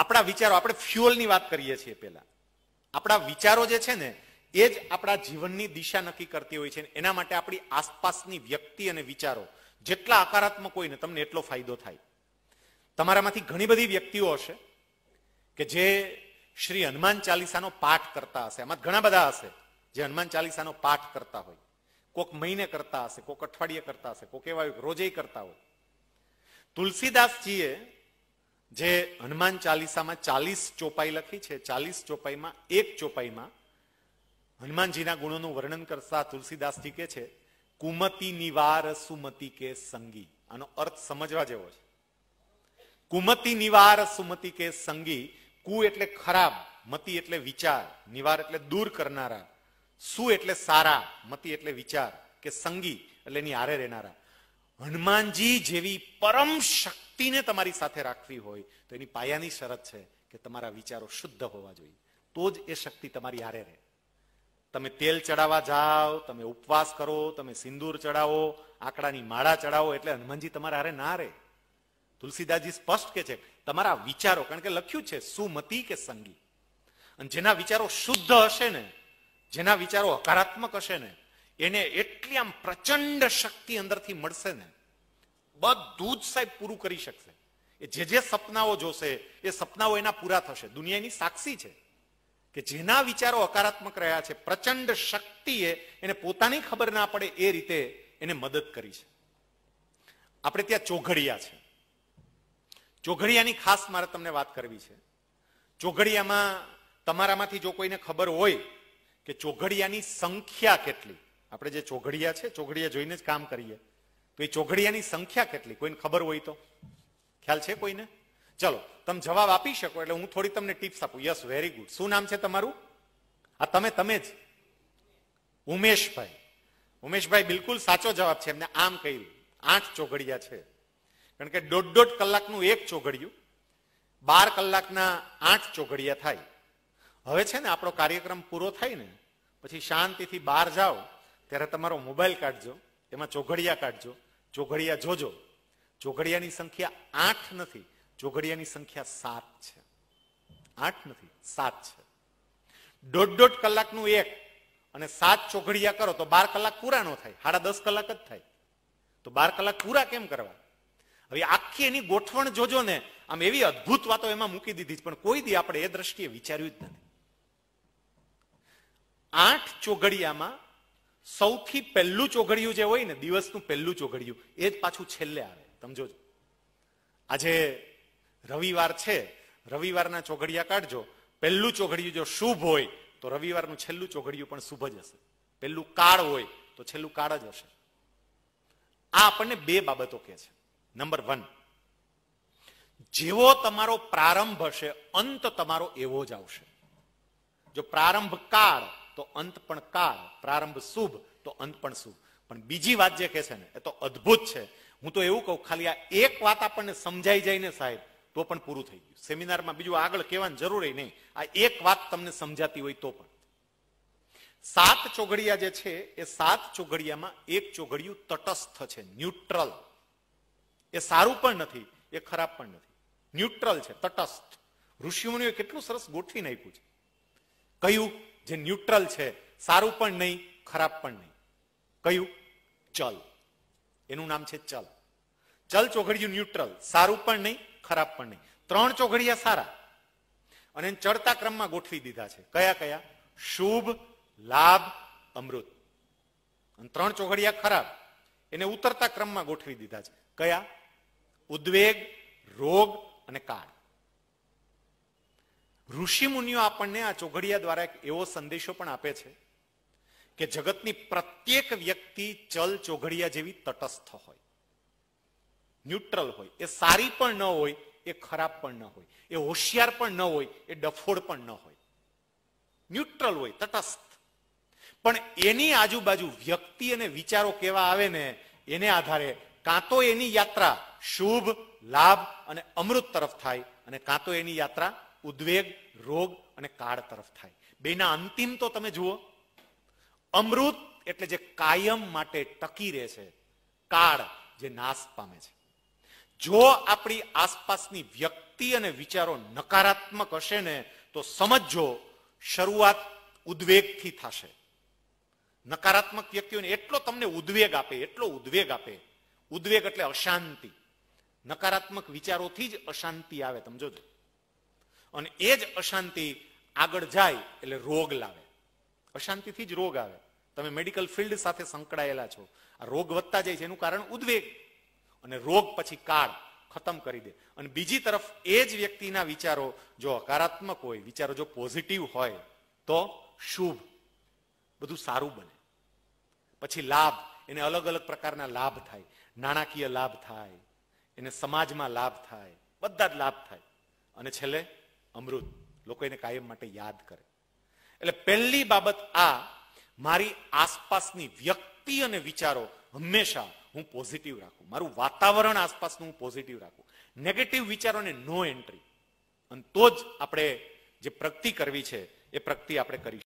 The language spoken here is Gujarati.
આપણા વિચારો આપણે ફ્યુઅલની વાત કરીએ છીએ પહેલા આપણા વિચારો જે છે ને એ જ આપણા જીવનની દિશા નક્કી કરતી હોય છે એના માટે આપણી આસપાસની વ્યક્તિ અને વિચારો જેટલા હકારાત્મક હોય ને તમને એટલો ફાયદો થાય તમારામાંથી ઘણી બધી વ્યક્તિઓ હશે કે જે શ્રી હનુમાન ચાલીસાનો પાઠ કરતા હશે આમાં ઘણા બધા હશે જે હનુમાન ચાલીસાનો પાઠ કરતા હોય કોક મહિને કરતા હશે કોક અઠવાડિયે કરતા હશે કોક એવા રોજે કરતા હોય તુલસીદાસજીએ જે હનુમાન ચાલીસામાં ચાલીસ ચોપાઈ લખી છે ચાલીસ ચોપાઈમાં એક ચોપાઈમાં હનુમાનજીના ગુણોનું વર્ણન કરતા તુલસીદાસજી કે છે કુમતી નિવાર સુમતી કે સંગી આનો અર્થ સમજવા જેવો છે કુમતી નિવાર સુમતી કે સંગી કુ એટલે ખરાબ મતિ એટલે વિચાર નિવાર એટલે દૂર કરનારા સુ એટલે સારા મતિ એટલે વિચાર કે સંગી એટલે એની હારે રહેનારા હનુમાનજી જેવી પરમ શક્તિને તમારી સાથે રાખવી હોય તો એની પાયાની શરત છે કે તમારા વિચારો શુદ્ધ હોવા જોઈએ તો જ એ શક્તિ તમારી હારે રહે તમે તેલ ચડાવવા જાઓ તમે ઉપવાસ કરો તમે સિંદૂર ચડાવો આંકડાની માળા ચડાવો એટલે હનુમાનજી તમારા હારે ના રહે તુલસીદાસજી સ્પષ્ટ કે છે તમારા વિચારો કારણ કે લખ્યું છે સુમતી કે સંગી અને જેના વિચારો શુદ્ધ હશે ને જેના વિચારો હકારાત્મક હશે ને એને એટલી આમ પ્રચંડ શક્તિ અંદરથી મળશે ને બધું જ સાહેબ પૂરું કરી શકશે એ જે જે સપનાઓ જોશે એ સપનાઓ એના પૂરા થશે દુનિયાની સાક્ષી છે કે જેના વિચારો હકારાત્મક રહ્યા છે પ્રચંડ શક્તિએ એને પોતાની ખબર ના પડે એ રીતે એને મદદ કરી છે આપણે ત્યાં ચોઘડિયા છે ચોઘડિયાની ખાસ મારે તમને વાત કરવી છે ચોઘડિયામાં તમારામાંથી જો કોઈને ખબર હોય કે ચોઘડિયાની સંખ્યા કેટલી આપણે જે ચોઘડિયા છે ચોઘડિયા જોઈને જ કામ કરીએ તો એ ચોઘડિયાની સંખ્યા કેટલી કોઈને ખબર હોય તો ખ્યાલ છે કોઈને ચલો તમે જવાબ આપી શકો એટલે હું થોડી તમને ટિપ્સ આપું યસ વેરી ગુડ શું નામ છે તમારું આ તમે તમે જ ઉમેશભાઈ ઉમેશભાઈ બિલકુલ સાચો જવાબ છે એમને આમ કહ્યું આઠ ચોઘડિયા છે કારણ કે દોઢ દોઢ કલાકનું એક ચોઘડિયું બાર કલાકના આઠ ચોઘડિયા થાય હવે છે ને આપણો કાર્યક્રમ પૂરો થાય ને પછી શાંતિથી બહાર જાઓ ત્યારે તમારો મોબાઈલ કાઢજો એમાં ચોઘડિયા કાઢજો ચોઘડિયા જોજો ચોઘડિયાની સંખ્યા આઠ નથી ચોઘડિયાની સંખ્યા સાત છે આઠ નથી સાત છે દોઢ દોઢ કલાકનું એક અને સાત ચોઘડિયા કરો તો બાર કલાક પૂરા નો થાય સાડા દસ કલાક જ થાય તો બાર કલાક પૂરા કેમ કરવા હવે આખી એની ગોઠવણ જોજો ને આમ એવી અદભુત વાતો એમાં મૂકી દીધી પણ કોઈ દી આપણે એ દ્રષ્ટિએ વિચાર્યું જ નથી આઠ ચોઘડિયામાં સૌથી પહેલું ચોઘડિયું જે હોય ને દિવસનું પહેલું ચોઘડિયું એ જ પાછું છેલ્લે આવે સમજો આજે રવિવાર છે રવિવારના ચોઘડિયા કાઢજો પહેલું ચોઘડિયું જો શુભ હોય તો રવિવારનું છેલ્લું ચોઘડિયું પણ શુભ જ હશે પહેલું કાળ હોય તો છેલ્લું કાળ જ હશે આ આપણને બે બાબતો કહે છે નંબર વન જેવો તમારો પ્રારંભ હશે અંત તમારો એવો જ આવશે જો પ્રારંભ કાળ તો અંત પણ કાળ પ્રારંભ શુભ તો અંત પણ શુભ પણ બીજી વાત જે કહે છે ને એ તો અદ્ભુત છે હું તો એવું કહું ખાલી આ એક વાત આપણને સમજાઈ જાય ને સાહેબ તો પણ પૂરું થઈ ગયું સેમિનારમાં બીજું આગળ કહેવાની જરૂરી નહીં આ એક વાત તમને સમજાતી હોય તો પણ સાત ચોઘડિયા જે છે એ સાત ચોઘડિયામાં એક ચોઘડિયું તટસ્થ છે ન્યુટ્રલ એ સારું પણ નથી એ ખરાબ પણ નથી ન્યુટ્રલ છે તટસ્થ ઋષિમુનિઓએ કેટલું સરસ ગોઠવીને આપ્યું છે કહ્યું જે ન્યુટ્રલ છે સારું પણ નહીં ખરાબ પણ નહીં કયું ચલ એનું નામ છે ચલ ચલ ચોઘડિયું ન્યુટ્રલ સારું પણ નહીં ખરાબ પણ નહીં ત્રણ ચોઘડિયા સારા અને ચડતા ક્રમમાં ગોઠવી દીધા છે કયા કયા શુભ લાભ અમૃત અને ત્રણ ચોઘડિયા ખરાબ એને ઉતરતા ક્રમમાં ગોઠવી દીધા છે કયા ઉદ્વેગ રોગ અને કાળ ઋષિ મુનિઓ આપણને આ ચોઘડિયા દ્વારા એક એવો સંદેશો પણ આપે છે કે જગતની પ્રત્યેક વ્યક્તિ ચલ ચોઘડિયા જેવી તટસ્થ હોય ન્યુટ્રલ હોય એ સારી પણ ન હોય એ ખરાબ પણ ન હોય એ હોશિયાર પણ ન હોય એ ડફોડ પણ ન હોય ન્યુટ્રલ હોય તટસ્થ પણ એની આજુબાજુ વ્યક્તિ અને વિચારો કેવા આવે ને એને આધારે કાં તો એની યાત્રા શુભ લાભ અને અમૃત તરફ થાય અને કાં તો એની યાત્રા ઉદ્વેગ રોગ અને કાળ તરફ થાય બેના અંતિમ તો તમે જુઓ અમૃત એટલે જે કાયમ માટે ટકી રહે છે કાળ જે નાશ પામે છે જો આપણી આસપાસની વ્યક્તિ અને વિચારો નકારાત્મક હશે ને તો સમજો શરૂઆત ઉદ્વેગથી થશે નકારાત્મક વ્યક્તિઓને એટલો તમને ઉદ્વેગ આપે એટલો ઉદ્વેગ આપે ઉદ્વેગ એટલે અશાંતિ નકારાત્મક વિચારોથી જ અશાંતિ આવે તમે જોજો અને એ જ અશાંતિ આગળ જાય એટલે રોગ લાવે અશાંતિથી જ રોગ આવે તમે મેડિકલ ફિલ્ડ સાથે સંકળાયેલા છો આ રોગ વધતા જાય છે એનું કારણ ઉદ્વેગ અને રોગ પછી કાળ ખતમ કરી દે અને બીજી તરફ એ જ વ્યક્તિના વિચારો જો હકારાત્મક હોય વિચારો જો પોઝિટિવ હોય તો શુભ બધું સારું બને પછી લાભ એને અલગ અલગ પ્રકારના લાભ થાય નાણાકીય લાભ થાય એને સમાજમાં લાભ થાય બધા જ લાભ થાય અને છેલ્લે અમૃત લોકો એને કાયમ માટે યાદ કરે એટલે પહેલી બાબત આ મારી આસપાસની વ્યક્તિ અને વિચારો હંમેશા હું પોઝિટિવ રાખું મારું વાતાવરણ આસપાસનું હું પોઝિટિવ રાખું નેગેટિવ વિચારોને નો એન્ટ્રી અને તો જ આપણે જે પ્રગતિ કરવી છે એ પ્રગતિ આપણે કરી